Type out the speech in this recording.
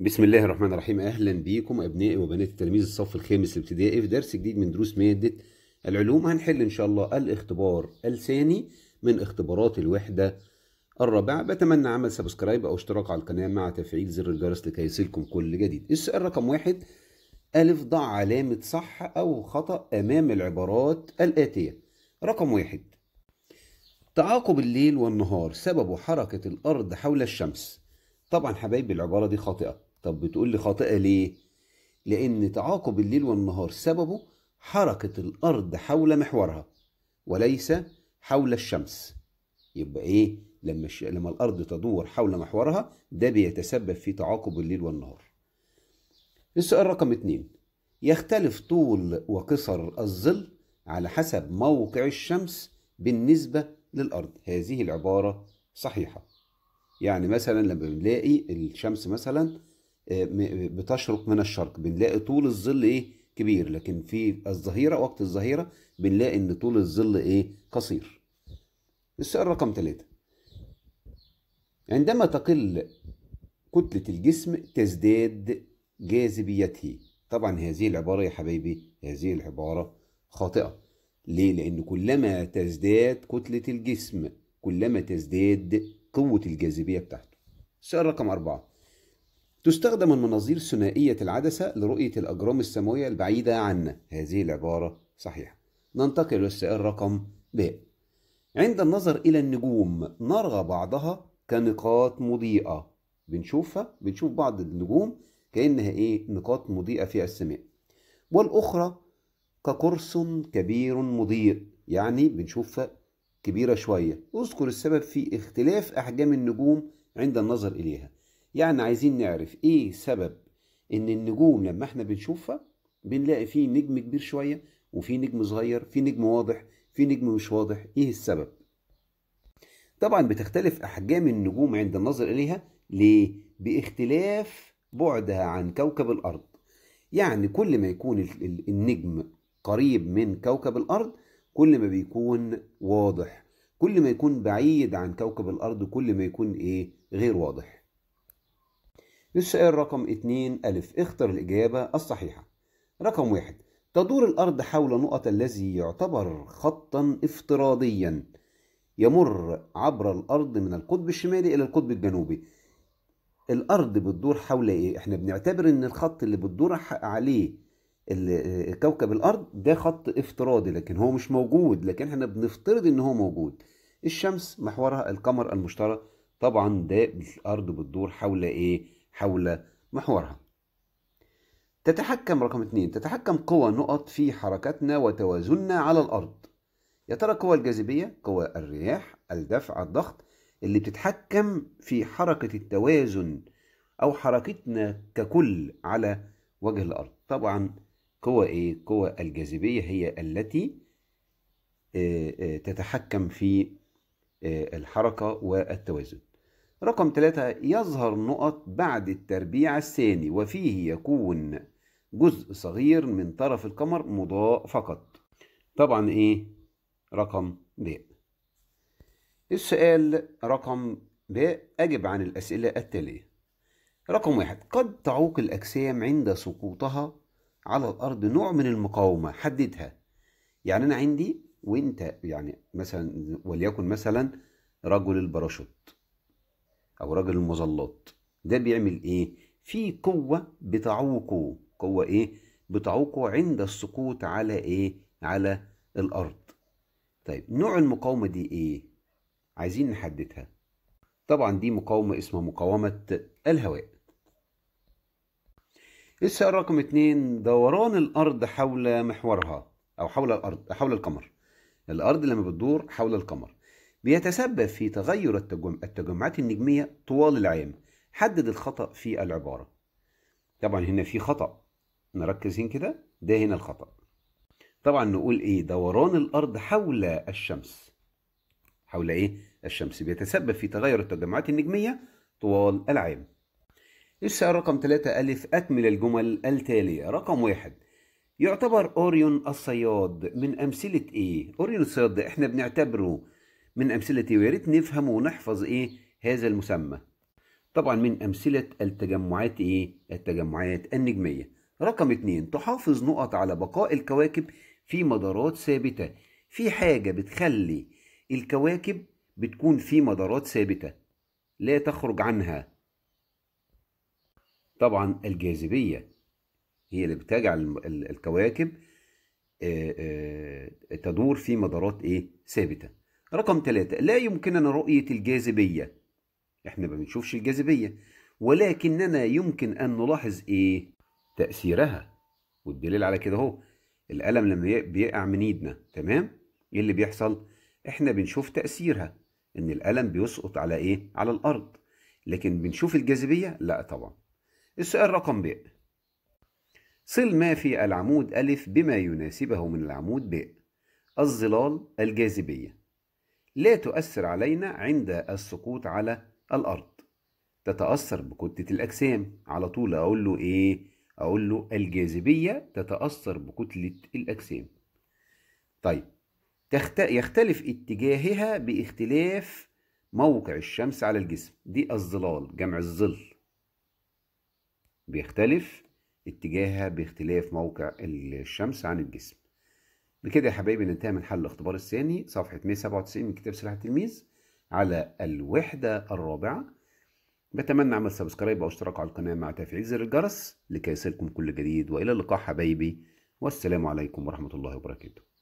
بسم الله الرحمن الرحيم اهلا بيكم ابنائي وبنات التلاميذ الصف الخامس الابتدائي في درس جديد من دروس ماده العلوم هنحل ان شاء الله الاختبار الثاني من اختبارات الوحده الرابعه بتمنى عمل سبسكرايب او اشتراك على القناه مع تفعيل زر الجرس لكي يصلكم كل جديد السؤال رقم واحد الف ضع علامه صح او خطا امام العبارات الاتيه رقم واحد تعاقب الليل والنهار سبب حركه الارض حول الشمس طبعا حبايبي العباره دي خاطئه طب بتقول لي خاطئة ليه؟ لأن تعاقب الليل والنهار سببه حركة الأرض حول محورها وليس حول الشمس يبقى إيه؟ لما الش... لما الأرض تدور حول محورها ده بيتسبب في تعاقب الليل والنهار. السؤال رقم اتنين يختلف طول وقصر الظل على حسب موقع الشمس بالنسبة للأرض هذه العبارة صحيحة يعني مثلا لما بنلاقي الشمس مثلا بتشرق من الشرق بنلاقي طول الظل ايه كبير لكن في الظهيره وقت الظهيره بنلاقي ان طول الظل ايه قصير السؤال رقم ثلاثة عندما تقل كتلة الجسم تزداد جاذبيته طبعا هذه العبارة يا حبايبي هذه العبارة خاطئة ليه؟ لأن كلما تزداد كتلة الجسم كلما تزداد قوة الجاذبية بتاعته السؤال رقم أربعة تستخدم المناظير ثنائية العدسة لرؤية الأجرام السماوية البعيدة عنا هذه العبارة صحيحة ننتقل للسؤال رقم ب عند النظر إلى النجوم نرى بعضها كنقاط مضيئة بنشوفها بنشوف بعض النجوم كأنها إيه نقاط مضيئة في السماء والأخرى كقرص كبير مضيء يعني بنشوفها كبيرة شوية اذكر السبب في اختلاف أحجام النجوم عند النظر إليها يعني عايزين نعرف ايه سبب ان النجوم لما احنا بنشوفها بنلاقي فيه نجم كبير شويه وفي نجم صغير في نجم واضح في نجم مش واضح ايه السبب طبعا بتختلف احجام النجوم عند النظر اليها ليه باختلاف بعدها عن كوكب الارض يعني كل ما يكون النجم قريب من كوكب الارض كل ما بيكون واضح كل ما يكون بعيد عن كوكب الارض كل ما يكون ايه غير واضح للسؤال رقم اتنين ألف اختر الإجابة الصحيحة رقم واحد تدور الأرض حول نقط الذي يعتبر خطا افتراضيا يمر عبر الأرض من القطب الشمالي إلى القطب الجنوبي الأرض بتدور حول إيه؟ إحنا بنعتبر إن الخط اللي بتدور عليه كوكب الارض ده خط افتراضي لكن هو مش موجود لكن احنا بنفترض ان هو موجود الشمس محورها القمر المشتري طبعا ده الارض بتدور حول ايه حول محورها تتحكم رقم اثنين تتحكم قوى نقط في حركتنا وتوازننا على الأرض يا ترى قوى الجاذبية قوى الرياح الدفع الضغط اللي بتتحكم في حركة التوازن أو حركتنا ككل على وجه الأرض طبعا قوى إيه؟ قوى الجاذبية هي التي آه، آه، تتحكم في آه، الحركة والتوازن رقم ثلاثة يظهر نقط بعد التربيع الثاني وفيه يكون جزء صغير من طرف القمر مضاء فقط طبعا ايه رقم ب السؤال رقم ب أجب عن الأسئلة التالية رقم واحد قد تعوق الأجسام عند سقوطها على الأرض نوع من المقاومة حددها يعني أنا عندي وأنت يعني مثلا وليكن مثلا رجل الباراشوت او رجل المظلات ده بيعمل ايه في قوه بتعوقه قوه ايه بتعوقه عند السقوط على ايه على الارض طيب نوع المقاومه دي ايه عايزين نحددها طبعا دي مقاومه اسمها مقاومه الهواء السؤال رقم اتنين دوران الارض حول محورها او حول الارض حول القمر الارض لما بتدور حول القمر بيتسبب في تغير التجمعات النجمية طوال العام حدد الخطأ في العبارة طبعا هنا في خطأ نركز هنا كده ده هنا الخطأ طبعا نقول ايه دوران الأرض حول الشمس حول ايه الشمس بيتسبب في تغير التجمعات النجمية طوال العام السؤال رقم 3 ألف أكمل الجمل التالية رقم واحد يعتبر أوريون الصياد من أمثلة إيه؟ أوريون الصياد ده إحنا بنعتبره من أمثلة ويا ريت نفهم ونحفظ إيه هذا المسمى طبعا من أمثلة التجمعات إيه التجمعات النجمية رقم اتنين تحافظ نقط على بقاء الكواكب في مدارات ثابتة في حاجة بتخلي الكواكب بتكون في مدارات ثابتة لا تخرج عنها طبعا الجاذبية هي اللي بتجعل الكواكب تدور في مدارات ايه ثابته رقم ثلاثة لا يمكننا رؤية الجاذبية احنا ما بنشوفش الجاذبية ولكننا يمكن أن نلاحظ إيه؟ تأثيرها والدليل على كده أهو الألم لما بيقع من إيدنا تمام؟ إيه اللي بيحصل؟ احنا بنشوف تأثيرها إن الألم بيسقط على إيه؟ على الأرض لكن بنشوف الجاذبية؟ لا طبعا السؤال رقم ب صل ما في العمود أ بما يناسبه من العمود ب الظلال الجاذبية لا تؤثر علينا عند السقوط على الأرض تتأثر بكتلة الأجسام على طول أقول له إيه؟ أقول له الجاذبية تتأثر بكتلة الأجسام طيب تخت... يختلف اتجاهها باختلاف موقع الشمس على الجسم دي الظلال جمع الظل بيختلف اتجاهها باختلاف موقع الشمس عن الجسم بكده يا حبايبي ننتهي من حل الاختبار الثاني صفحة 197 من كتاب سلاح التلميذ على الوحدة الرابعة بتمنى عمل سبسكرايب أو اشتراك على القناة مع تفعيل زر الجرس لكي يصلكم كل جديد وإلى اللقاء حبايبي والسلام عليكم ورحمة الله وبركاته